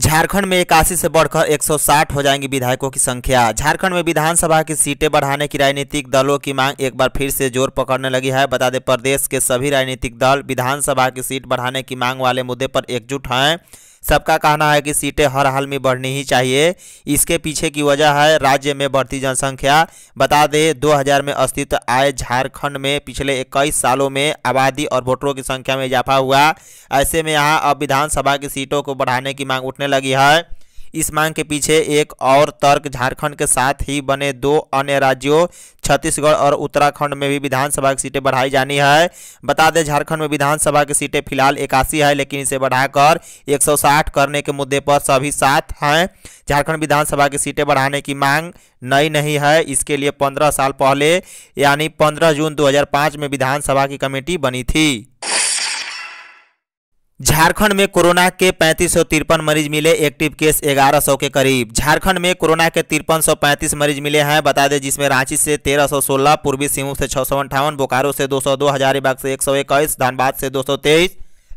झारखंड में इक्यासी से बढ़कर 160 हो जाएंगी विधायकों की संख्या झारखंड में विधानसभा की सीटें बढ़ाने की राजनीतिक दलों की मांग एक बार फिर से जोर पकड़ने लगी है बता दें प्रदेश के सभी राजनीतिक दल विधानसभा की सीट बढ़ाने की मांग वाले मुद्दे पर एकजुट हैं सबका कहना है कि सीटें हर हाल में बढ़नी ही चाहिए इसके पीछे की वजह है राज्य में बढ़ती जनसंख्या बता दें 2000 में अस्तित्व आए झारखंड में पिछले इक्कीस सालों में आबादी और वोटरों की संख्या में इजाफा हुआ ऐसे में यहाँ अब विधानसभा की सीटों को बढ़ाने की मांग उठने लगी है इस मांग के पीछे एक और तर्क झारखंड के साथ ही बने दो अन्य राज्यों छत्तीसगढ़ और उत्तराखंड में भी विधानसभा की सीटें बढ़ाई जानी है बता दें झारखंड में विधानसभा की सीटें फिलहाल इक्यासी है लेकिन इसे बढ़ाकर 160 करने के मुद्दे पर सभी साथ हैं झारखंड विधानसभा की सीटें बढ़ाने की मांग नई नहीं है इसके लिए 15 साल पहले यानी 15 जून 2005 में विधानसभा की कमेटी बनी थी झारखंड में कोरोना के पैंतीस मरीज मिले एक्टिव केस 1100 के करीब झारखंड में कोरोना के तिरपन मरीज मिले हैं बता दें जिसमें रांची से 1316 पूर्वी सिंहभूम से छः बोकारो से 202 हजारीबाग से 121 धनबाद से 223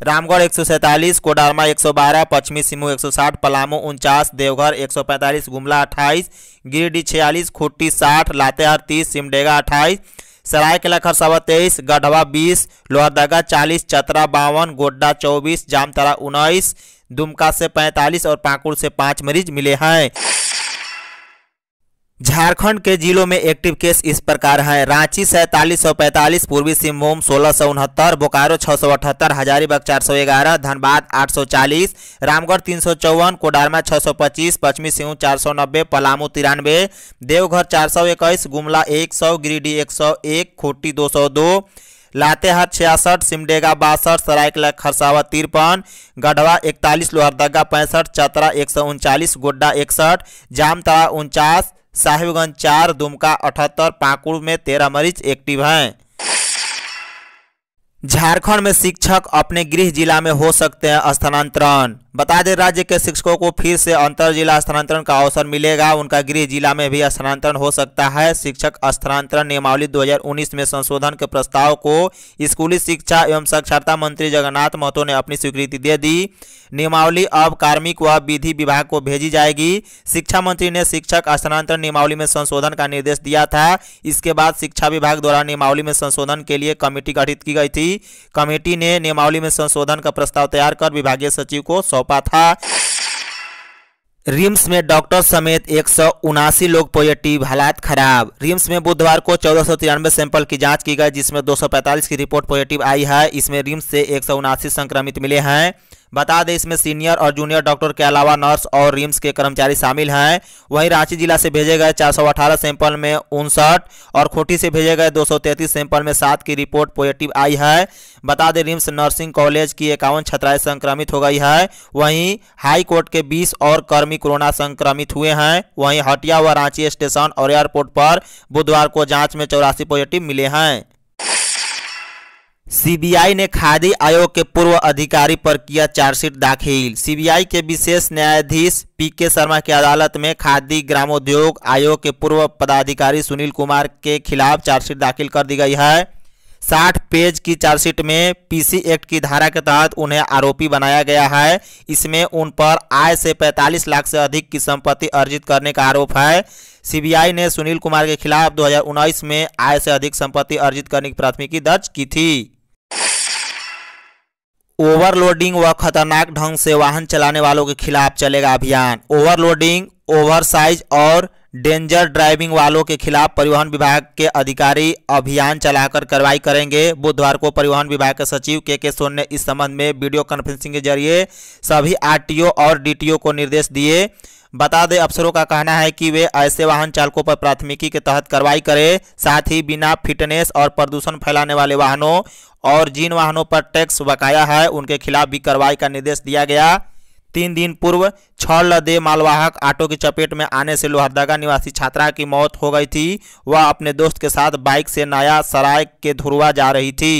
रामगढ़ एक कोडरमा 112 पश्चिमी सौ 160 पलामू उनचास देवघर 145 गुमला 28 गिरिडीह छियालीस खुट्टी 60 लातेहार 30 सिमडेगा 28 सरायकला खरसावा तेईस गढ़वा बीस लोहरदगा चालीस चतरा बावन गोड्डा चौबीस जामतरा उन्नीस दुमका से पैंतालीस और पाकुड़ से पाँच मरीज मिले हैं झारखंड के जिलों में एक्टिव केस इस प्रकार हैं रांची सैंतालीस सौ पैंतालीस पूर्वी सिंहभूम सोलह सौ उनहत्तर बोकारो छः सौ अठहत्तर हजारीबाग चार सौ ग्यारह धनबाद आठ सौ चालीस रामगढ़ तीन सौ चौवन कोडारमा छः सौ पच्चीस पश्चिमी सिंहभूम चार सौ नब्बे पलामू तिरानवे देवघर चार सौ इक्कीस गुमला एक सौ गिरिडीह एक सौ एक खोटी दो सौ दो लातेहार छियासठ सिमडेगा बासठ सरायकला खरसावा तिरपन गढ़वा इकतालीस लोहरदगा पैंसठ चतरा एक सौ उनचालीस गोड्डा इकसठ जामताड़ा उनचास साहिबगंज चार दुमका अठहत्तर पाकुड़ में तेरह मरीज एक्टिव हैं झारखंड में शिक्षक अपने गृह जिला में हो सकते हैं स्थानांतरण बता दें राज्य के शिक्षकों को फिर से अंतर जिला स्थानांतरण का अवसर मिलेगा उनका गृह जिला में भी स्थानांतरण हो सकता है शिक्षक स्थानांतरण नियमावली 2019 में संशोधन के प्रस्ताव को स्कूली शिक्षा एवं साक्षरता मंत्री जगन्नाथ महतो ने अपनी स्वीकृति दे दी नियमावली अब कार्मिक व विधि विभाग को भेजी जाएगी शिक्षा मंत्री ने शिक्षक स्थानांतरण नियमावली में संशोधन का निर्देश दिया था इसके बाद शिक्षा विभाग द्वारा नियमावली में संशोधन के लिए कमेटी गठित की गई थी कमेटी ने नियमावली में संशोधन का प्रस्ताव तैयार कर विभागीय सचिव को सौंपा था रिम्स में डॉक्टर समेत एक लोग पॉजिटिव हालात खराब रिम्स में बुधवार को चौदह सैंपल की जांच की गई जिसमें 245 की रिपोर्ट पॉजिटिव आई है इसमें रिम्स से एक संक्रमित मिले हैं बता दें इसमें सीनियर और जूनियर डॉक्टर के अलावा नर्स और रिम्स के कर्मचारी शामिल हैं वहीं रांची जिला से भेजे गए 418 सैंपल में उनसठ और खोटी से भेजे गए 233 सैंपल में सात की रिपोर्ट पॉजिटिव आई है बता दें रिम्स नर्सिंग कॉलेज की इक्यावन छात्राएं संक्रमित हो गई है वहीं हाई कोर्ट के बीस और कर्मी कोरोना संक्रमित हुए हैं वहीं हटिया व रांची स्टेशन और एयरपोर्ट पर बुधवार को जाँच में चौरासी पॉजिटिव मिले हैं सीबीआई ने खादी आयोग के पूर्व अधिकारी पर किया चार्जशीट दाखिल सीबीआई के विशेष न्यायाधीश पी के शर्मा की अदालत में खादी ग्रामोद्योग आयोग के पूर्व पदाधिकारी सुनील कुमार के खिलाफ चार्जशीट दाखिल कर दी गई है साठ पेज की चार्जशीट में पीसी एक्ट की धारा के तहत उन्हें आरोपी बनाया गया है इसमें उन पर आय से 45 लाख से अधिक की संपत्ति अर्जित करने का आरोप है सीबीआई ने सुनील कुमार के खिलाफ 2019 में आय से अधिक संपत्ति अर्जित करने की प्राथमिकी दर्ज की थी ओवरलोडिंग व खतरनाक ढंग से वाहन चलाने वालों के खिलाफ चलेगा अभियान ओवरलोडिंग ओवरसाइज और डेंजर ड्राइविंग वालों के खिलाफ परिवहन विभाग के अधिकारी अभियान चलाकर कार्रवाई करेंगे बुधवार को परिवहन विभाग के सचिव के के सोन ने इस संबंध में वीडियो कॉन्फ्रेंसिंग के जरिए सभी आरटीओ और डीटीओ को निर्देश दिए बता दें अफसरों का कहना है कि वे ऐसे वाहन चालकों पर प्राथमिकी के तहत कार्रवाई करें साथ ही बिना फिटनेस और प्रदूषण फैलाने वाले वाहनों और जिन वाहनों पर टैक्स बकाया है उनके खिलाफ भी कार्रवाई का निर्देश दिया गया तीन दिन पूर्व छह लदे मालवाहक ऑटो की चपेट में आने से लोहरदगा निवासी छात्रा की मौत हो गई थी वह अपने दोस्त के साथ बाइक से नया सराय के धुरवा जा रही थी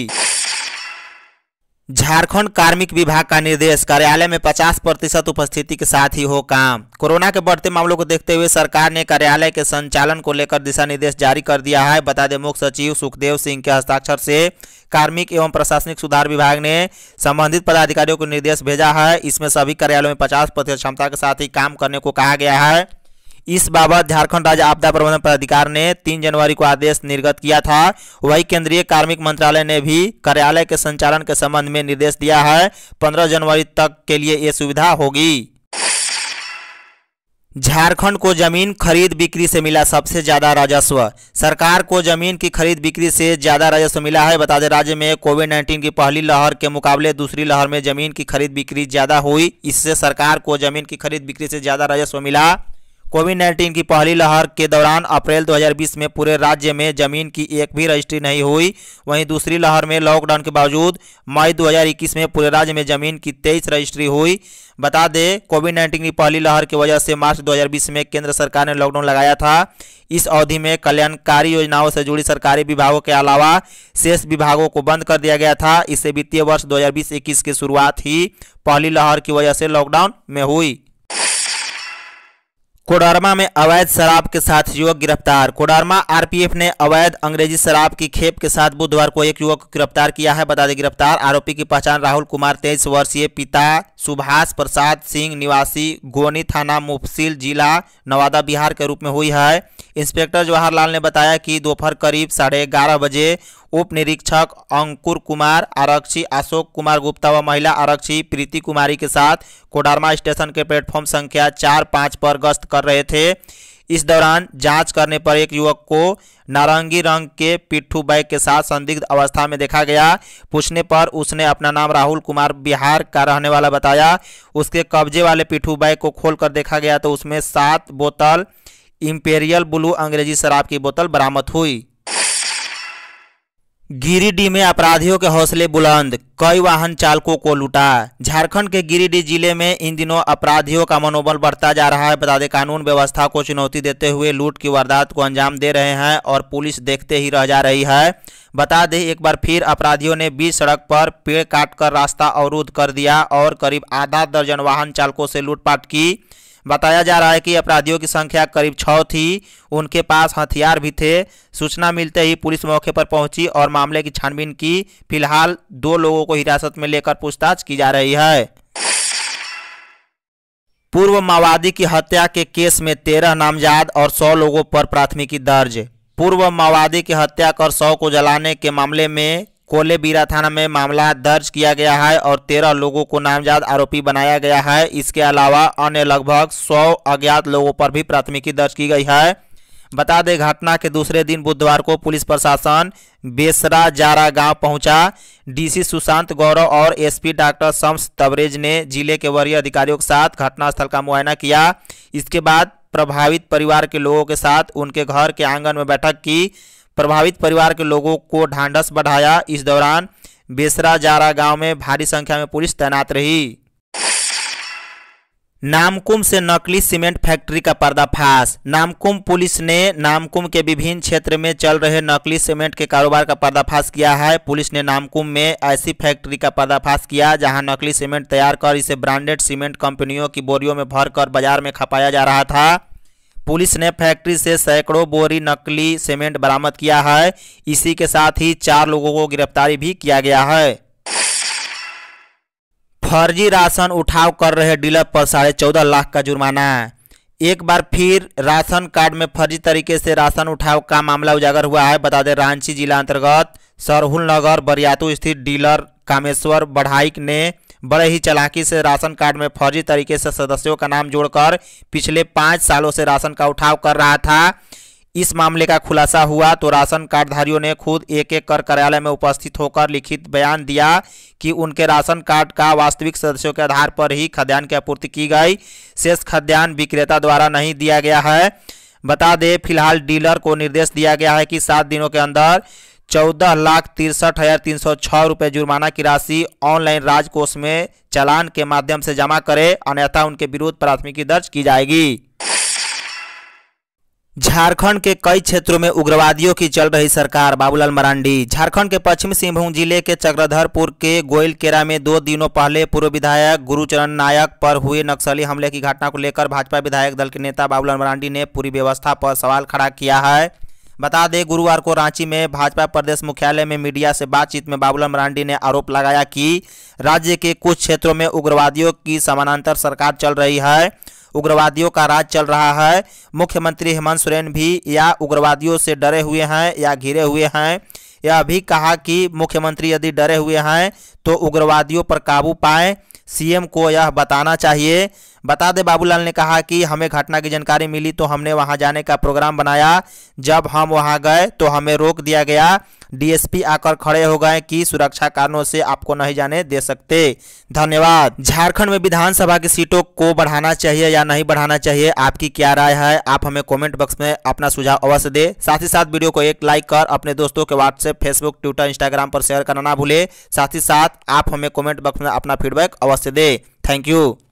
झारखंड कार्मिक विभाग का निर्देश कार्यालय में 50 प्रतिशत उपस्थिति के साथ ही हो काम कोरोना के बढ़ते मामलों को देखते हुए सरकार ने कार्यालय के संचालन को लेकर दिशा निर्देश जारी कर दिया है बता दें मुख्य सचिव सुखदेव सिंह के हस्ताक्षर से कार्मिक एवं प्रशासनिक सुधार विभाग ने संबंधित पदाधिकारियों को निर्देश भेजा है इसमें सभी कार्यालयों में पचास प्रतिशत क्षमता के साथ ही काम करने को कहा गया है इस बाबत झारखंड राज्य आपदा प्रबंधन प्राधिकार ने तीन जनवरी को आदेश निर्गत किया था वही केंद्रीय कार्मिक मंत्रालय ने भी कार्यालय के संचालन के संबंध में निर्देश दिया है पंद्रह जनवरी तक के लिए ये सुविधा होगी झारखंड को जमीन खरीद बिक्री से मिला सबसे ज़्यादा राजस्व सरकार को जमीन की खरीद बिक्री से ज़्यादा राजस्व मिला है बता दें राज्य में कोविड 19 की पहली लहर के मुकाबले दूसरी लहर में जमीन की खरीद बिक्री ज़्यादा हुई इससे सरकार को जमीन की खरीद बिक्री से ज़्यादा राजस्व मिला कोविड नाइन्टीन की पहली लहर के दौरान अप्रैल 2020 में पूरे राज्य में जमीन की एक भी रजिस्ट्री नहीं हुई वहीं दूसरी लहर में लॉकडाउन के बावजूद मई 2021 में पूरे राज्य में जमीन की तेईस रजिस्ट्री हुई बता दें कोविड नाइन्टीन की पहली लहर की वजह से मार्च 2020 में केंद्र सरकार ने लॉकडाउन लगाया था इस अवधि में कल्याणकारी योजनाओं से जुड़ी सरकारी विभागों के अलावा शेष विभागों को बंद कर दिया गया था इससे वित्तीय वर्ष दो हज़ार की शुरुआत ही पहली लहर की वजह से लॉकडाउन में हुई कोडरमा में अवैध शराब के साथ युवक गिरफ्तार कोडरमा आरपीएफ ने अवैध अंग्रेजी शराब की खेप के साथ बुधवार को एक युवक को गिरफ्तार किया है बता दें गिरफ्तार आरोपी की पहचान राहुल कुमार तेईस वर्षीय पिता सुभाष प्रसाद सिंह निवासी गोनी थाना मुफसिल जिला नवादा बिहार के रूप में हुई है इंस्पेक्टर जवाहरलाल ने बताया कि दोपहर करीब साढ़े ग्यारह बजे उप निरीक्षक अंकुर कुमार आरक्षी अशोक कुमार गुप्ता व महिला आरक्षी प्रीति कुमारी के साथ कोडरमा स्टेशन के प्लेटफॉर्म संख्या चार पाँच पर गश्त कर रहे थे इस दौरान जांच करने पर एक युवक को नारंगी रंग के पिट्ठू बैग के साथ संदिग्ध अवस्था में देखा गया पूछने पर उसने अपना नाम राहुल कुमार बिहार का रहने वाला बताया उसके कब्जे वाले पिट्ठू बैग को खोलकर देखा गया तो उसमें सात बोतल इंपेरियल ब्लू अंग्रेजी शराब की बोतल बरामद हुई गिरिडीह में अपराधियों के हौसले बुलंद कई वाहन चालकों को लूटा झारखंड के गिरिडीह जिले में इन दिनों अपराधियों का मनोबल बढ़ता जा रहा है बता दें कानून व्यवस्था को चुनौती देते हुए लूट की वारदात को अंजाम दे रहे हैं और पुलिस देखते ही रह जा रही है बता दें एक बार फिर अपराधियों ने बीच सड़क पर पेड़ काटकर रास्ता अवरुद्ध कर दिया और करीब आधा दर्जन वाहन चालकों से लूटपाट की बताया जा रहा है कि अपराधियों की संख्या करीब छः थी उनके पास हथियार भी थे सूचना मिलते ही पुलिस मौके पर पहुंची और मामले की छानबीन की फिलहाल दो लोगों को हिरासत में लेकर पूछताछ की जा रही है पूर्व माओवादी की हत्या के केस में तेरह नामजाद और सौ लोगों पर प्राथमिकी दर्ज पूर्व माओवादी की हत्या कर सौ को जलाने के मामले में कोलेबीरा थाना में मामला दर्ज किया गया है और तेरह लोगों को नामजद आरोपी बनाया गया है इसके अलावा अन्य लगभग सौ अज्ञात लोगों पर भी प्राथमिकी दर्ज की गई है बता दें घटना के दूसरे दिन बुधवार को पुलिस प्रशासन बेसरा जारा गांव पहुंचा डीसी सुशांत गौरव और एसपी डॉक्टर शम्स तबरेज ने जिले के वरीय अधिकारियों के साथ घटनास्थल का मुआयना किया इसके बाद प्रभावित परिवार के लोगों के साथ उनके घर के आंगन में बैठक की प्रभावित परिवार के लोगों को ढांढस बढ़ाया इस दौरान बेसरा जारा गांव में भारी संख्या में पुलिस तैनात रही नामकुम से नकली सीमेंट फैक्ट्री का पर्दाफाश नामकुम पुलिस ने नामकुम के विभिन्न क्षेत्र में चल रहे नकली सीमेंट के कारोबार का पर्दाफाश किया है पुलिस ने नामकुम में ऐसी फैक्ट्री का पर्दाफाश किया जहां नकली सीमेंट तैयार कर इसे ब्रांडेड सीमेंट कंपनियों की बोरियों में भरकर बाजार में खपाया जा रहा था पुलिस ने फैक्ट्री से सैकड़ों बोरी नकली सीमेंट बरामद किया है इसी के साथ ही चार लोगों को गिरफ्तारी भी किया गया है फर्जी राशन उठाव कर रहे डीलर पर साढ़े चौदह लाख का जुर्माना एक बार फिर राशन कार्ड में फर्जी तरीके से राशन उठाव का मामला उजागर हुआ है बता दें रांची जिला अंतर्गत सरहुल नगर बरियातू स्थित डीलर कामेश्वर बढ़ाइक ने बड़े ही चलाकी से राशन कार्ड में फर्जी तरीके से सदस्यों का नाम जोड़कर पिछले पाँच सालों से राशन का उठाव कर रहा था इस मामले का खुलासा हुआ तो राशन कार्डधारियों ने खुद एक एक कर कार्यालय में उपस्थित होकर लिखित बयान दिया कि उनके राशन कार्ड का वास्तविक सदस्यों के आधार पर ही खाद्यान्न की आपूर्ति की गई शेष खाद्यान्न विक्रेता द्वारा नहीं दिया गया है बता दें फिलहाल डीलर को निर्देश दिया गया है कि सात दिनों के अंदर चौदह लाख तिरसठ हजार तीन सौ छः रुपये जुर्माना की राशि ऑनलाइन राजकोष में चालान के माध्यम से जमा करें अन्यथा उनके विरुद्ध प्राथमिकी दर्ज की जाएगी झारखंड के कई क्षेत्रों में उग्रवादियों की चल रही सरकार बाबूलाल मरांडी झारखंड के पश्चिमी सिंहभूम जिले के चक्रधरपुर के गोयलकेरा में दो दिनों पहले पूर्व विधायक गुरुचरण नायक पर हुए नक्सली हमले की घटना को लेकर भाजपा विधायक दल के नेता बाबूलाल मरांडी ने पूरी व्यवस्था पर सवाल खड़ा किया है बता दें गुरुवार को रांची में भाजपा प्रदेश मुख्यालय में मीडिया से बातचीत में बाबूलाल मरांडी ने आरोप लगाया कि राज्य के कुछ क्षेत्रों में उग्रवादियों की समानांतर सरकार चल रही है उग्रवादियों का राज चल रहा है मुख्यमंत्री हेमंत सोरेन भी या उग्रवादियों से डरे हुए हैं या घिरे हुए हैं यह भी कहा कि मुख्यमंत्री यदि डरे हुए हैं तो उग्रवादियों पर काबू पाएं सीएम को यह बताना चाहिए बता दे बाबूलाल ने कहा कि हमें घटना की जानकारी मिली तो हमने वहां जाने का प्रोग्राम बनाया जब हम वहां गए तो हमें रोक दिया गया डीएसपी आकर खड़े हो गए कि सुरक्षा कारणों से आपको नहीं जाने दे सकते धन्यवाद झारखंड में विधानसभा की सीटों को बढ़ाना चाहिए या नहीं बढ़ाना चाहिए आपकी क्या राय है आप हमें कमेंट बॉक्स में अपना सुझाव अवश्य दे साथ ही साथ वीडियो को एक लाइक कर अपने दोस्तों के व्हाट्सएप फेसबुक ट्विटर इंस्टाग्राम पर शेयर करना ना भूले साथ ही साथ आप हमें कॉमेंट बॉक्स में अपना फीडबैक अवश्य दे थैंक यू